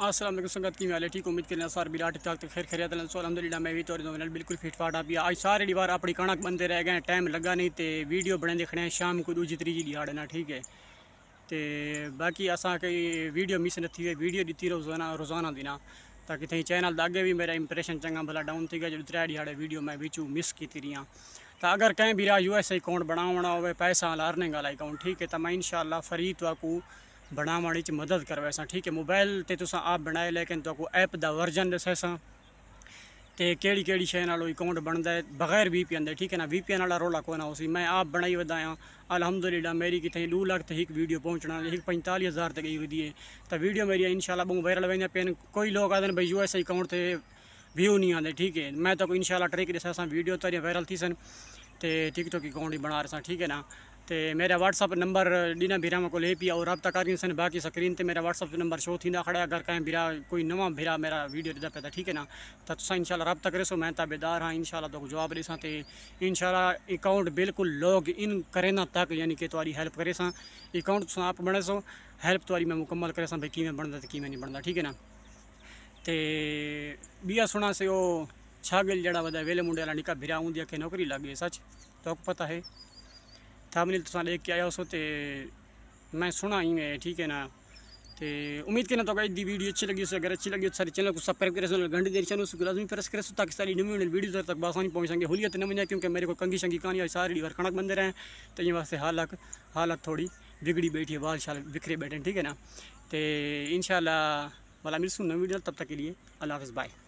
असलम संगत की मैं ठीक उम्मीद करें सार बिला ठीक ठाक तो खैर खैर सो अलहमदिल्ला मैं भी तौर नॉर्मल बिल्कुल फिट फाट आप आज सारे बार अपनी कणक बनते रह गए टाइम लगा नहीं तो वीडियो बने दिखने शाम को दूजी त्रीजी दिहाड़े ना ठीक है तो बाकी असा कई वीडियो मिस न थी वीडियो दी रोजाना रोजाना दिना ताकि तुम चैनल का अगे भी मेरा इंप्रेशन चंगा भला डाउन थी गया जो त्रै दिहाड़े वीडियो मैं बिचू मिस की रही तो अगर कें भी यू एस अकाउंट बनावना हो पैसा अर्निंग वाला अकाउंट ठीक है तो मैं इन शाला फरी तो ਬਣਾਉਣ मदद ਮਦਦ ਕਰਵੇ ठीक है मोबाइल ਮੋਬਾਈਲ आप बनाए लेकिन ਬਣਾਏ ਲੇਕਿਨ ਤੁਹਾਨੂੰ ਐਪ ਦਾ ਵਰਜ਼ਨ ਦੱਸੇ ਸਾਂ ਤੇ ਕਿਹੜੀ शे ਸ਼ੈ ਨਾਲ ਉਹ ਅਕਾਊਂਟ ਬਣਦਾ ਹੈ ਬਗੈਰ ਵੀਪੀਐਨ ਦੇ ਠੀਕ ਹੈ ਨਾ ਵੀਪੀਐਨ ਵਾਲਾ ਰੋਲਾ ਕੋਈ ਨਾ ਉਸੀ ਮੈਂ ਆਪ मेरी कितनी दो लाख तक एक वीडियो पहुंचना एक पैंतालीस हज़ार तक हुई है तो वीडियो मेरी इनशाला बहुत वायरल वह पेन कोई लोग आते हैं भाई यू एस आई अकाउंट से व्यू नहीं आते ठीक है मैं तो इनशाला ट्रिक ॾिसां वीडियो तो वायरल थी सन तो टिकटॉक अकाउंट ही बना रहा ठीक है ना तो मेरा व्हाट्सअप नंबर ॾिना भेरा मां कोल पई और रब्ता कर बाक़ी स्क्रीन ते मेरा व्हाट्सअप नंबर शो थी खड़ा अगर कहीं भेरा कोई नवा भेरा मेरा वीडियो ॾिदा पिया त तो ठीकु आहे न त तो इनशाला रब्ता करे सो मैं ताबेदार हाँ इनशाला तो जवाब ॾिसां ते इनशाला अकाउंट बिल्कुल लॉग इन करें तक यानी कि तुरी हेल्प करे सकाउंट अकाउंट आप बने सो हेल्प तुरी मैं मुकम्मल करे सां भई कीअं बणंदा त कीअं नहीं बनता ठीक है न ते ॿिया सुणासीं उहो छा गिल जहिड़ा वॾा वेल मुंडे वाला निका भेरा हूंदी आहे नौकरी नौकिरी लॻे सच तो पता है थामनील तुसा लेके आया ਆਇਆ ते मैं सुना ही मैं ठीक है ना तो उम्मीद करना तो दी वीडियो अच्छी लगी उससे अगर अच्छी लगी तो सारे चैनल को सब्सक्राइब करें घंटे देर चैनल उसको लाजमी प्रेस करें ताकि सारी न्यू न्यू वीडियो तक बासानी पहुँचेंगे होलियत नहीं बने क्योंकि मेरे को कंगी शंगी कहानी और सारी और खड़क बंदे रहें तो ये वास्ते हालत हालत थोड़ी बिगड़ी बैठी है बाल शाल बिखरे बैठे ठीक है ना तो इन शाला वाला मिल सुन वीडियो तब तक के लिए अल्लाह हाफ़ बाय